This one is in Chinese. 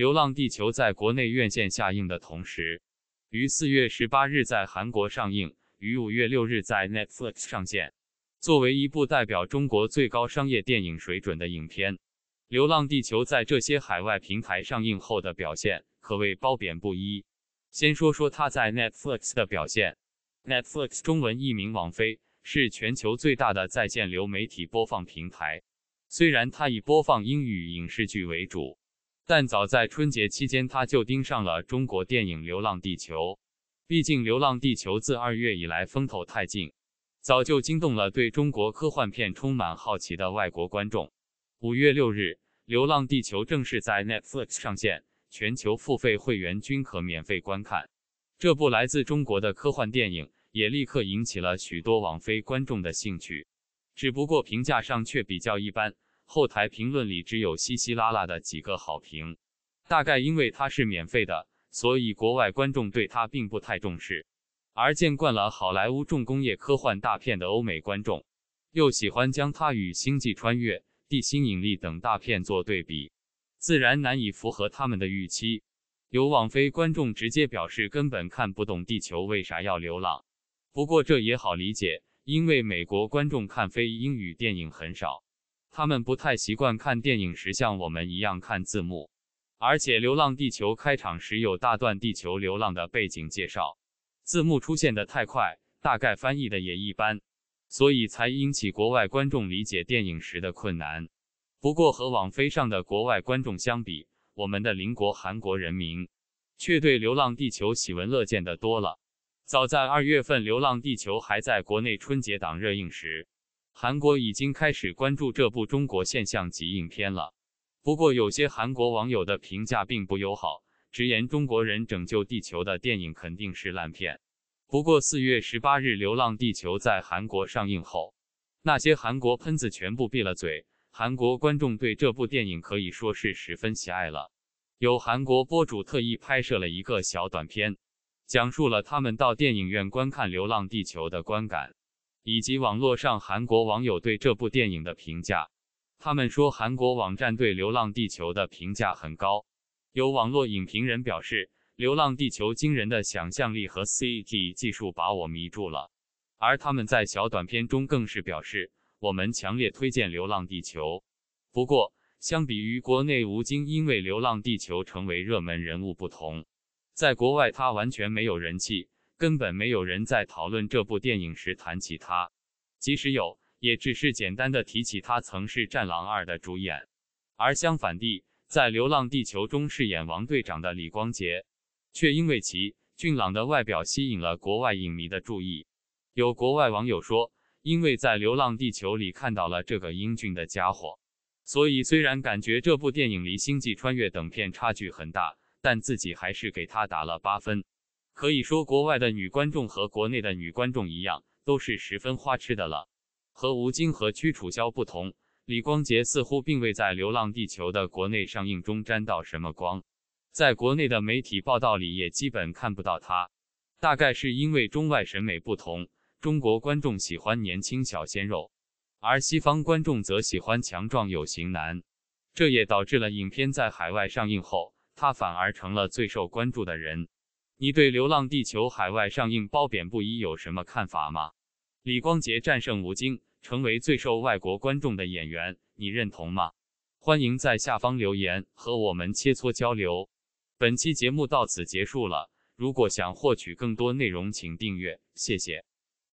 《流浪地球》在国内院线下映的同时，于四月十八日在韩国上映，于五月六日在 Netflix 上线。作为一部代表中国最高商业电影水准的影片，《流浪地球》在这些海外平台上映后的表现可谓褒贬不一。先说说它在 Netflix 的表现。Netflix 中文译名“网飞”是全球最大的在线流媒体播放平台，虽然它以播放英语影视剧为主。但早在春节期间，他就盯上了中国电影《流浪地球》。毕竟，《流浪地球》自二月以来风头太劲，早就惊动了对中国科幻片充满好奇的外国观众。五月六日，《流浪地球》正式在 Netflix 上线，全球付费会员均可免费观看。这部来自中国的科幻电影也立刻引起了许多网飞观众的兴趣，只不过评价上却比较一般。后台评论里只有稀稀拉拉的几个好评，大概因为它是免费的，所以国外观众对它并不太重视。而见惯了好莱坞重工业科幻大片的欧美观众，又喜欢将它与《星际穿越》《地心引力》等大片做对比，自然难以符合他们的预期。有网飞观众直接表示根本看不懂地球为啥要流浪。不过这也好理解，因为美国观众看非英语电影很少。他们不太习惯看电影时像我们一样看字幕，而且《流浪地球》开场时有大段地球流浪的背景介绍，字幕出现的太快，大概翻译的也一般，所以才引起国外观众理解电影时的困难。不过和网飞上的国外观众相比，我们的邻国韩国人民却对《流浪地球》喜闻乐见的多了。早在二月份，《流浪地球》还在国内春节档热映时。韩国已经开始关注这部中国现象级影片了，不过有些韩国网友的评价并不友好，直言中国人拯救地球的电影肯定是烂片。不过四月十八日《流浪地球》在韩国上映后，那些韩国喷子全部闭了嘴，韩国观众对这部电影可以说是十分喜爱了。有韩国博主特意拍摄了一个小短片，讲述了他们到电影院观看《流浪地球》的观感。以及网络上韩国网友对这部电影的评价，他们说韩国网站对《流浪地球》的评价很高。有网络影评人表示，《流浪地球》惊人的想象力和 CG 技术把我迷住了。而他们在小短片中更是表示，我们强烈推荐《流浪地球》。不过，相比于国内吴京因为《流浪地球》成为热门人物不同，在国外他完全没有人气。根本没有人在讨论这部电影时谈起他，即使有，也只是简单的提起他曾是《战狼二》的主演。而相反地，在《流浪地球》中饰演王队长的李光洁，却因为其俊朗的外表吸引了国外影迷的注意。有国外网友说：“因为在《流浪地球》里看到了这个英俊的家伙，所以虽然感觉这部电影离《星际穿越》等片差距很大，但自己还是给他打了八分。”可以说，国外的女观众和国内的女观众一样，都是十分花痴的了。和吴京和屈楚萧不同，李光洁似乎并未在《流浪地球》的国内上映中沾到什么光，在国内的媒体报道里也基本看不到他。大概是因为中外审美不同，中国观众喜欢年轻小鲜肉，而西方观众则喜欢强壮有型男。这也导致了影片在海外上映后，他反而成了最受关注的人。你对《流浪地球》海外上映褒贬不一有什么看法吗？李光洁战胜吴京成为最受外国观众的演员，你认同吗？欢迎在下方留言和我们切磋交流。本期节目到此结束了，如果想获取更多内容，请订阅，谢谢。